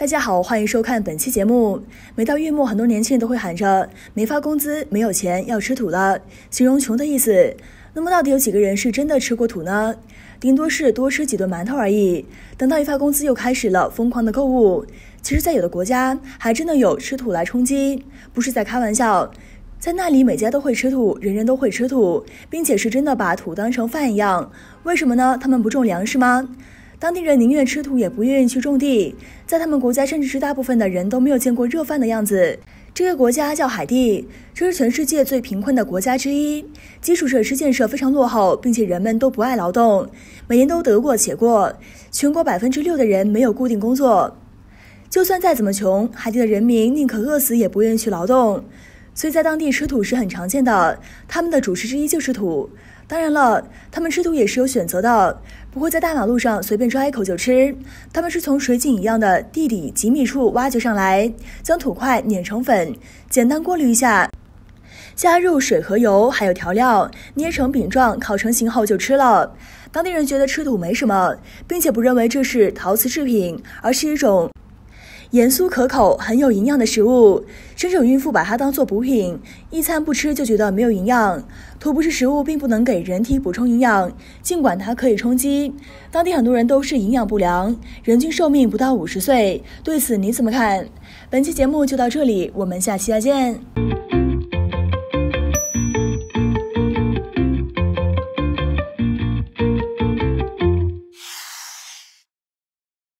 大家好，欢迎收看本期节目。每到月末，很多年轻人都会喊着“没发工资，没有钱，要吃土了”，形容穷的意思。那么，到底有几个人是真的吃过土呢？顶多是多吃几顿馒头而已。等到一发工资，又开始了疯狂的购物。其实，在有的国家，还真的有吃土来充饥，不是在开玩笑。在那里，每家都会吃土，人人都会吃土，并且是真的把土当成饭一样。为什么呢？他们不种粮食吗？当地人宁愿吃土，也不愿意去种地。在他们国家，甚至是大部分的人都没有见过热饭的样子。这个国家叫海地，这是全世界最贫困的国家之一，基础设施建设非常落后，并且人们都不爱劳动，每年都得过且过。全国百分之六的人没有固定工作，就算再怎么穷，海地的人民宁可饿死，也不愿意去劳动。所以，在当地吃土是很常见的，他们的主食之一就是土。当然了，他们吃土也是有选择的，不会在大马路上随便抓一口就吃。他们是从水井一样的地底几米处挖掘上来，将土块碾成粉，简单过滤一下，加入水和油，还有调料，捏成饼状，烤成型后就吃了。当地人觉得吃土没什么，并且不认为这是陶瓷制品，而是一种。盐酥可口，很有营养的食物，至有孕妇把它当做补品，一餐不吃就觉得没有营养。土不是食物并不能给人体补充营养，尽管它可以充饥。当地很多人都是营养不良，人均寿命不到五十岁。对此你怎么看？本期节目就到这里，我们下期再见。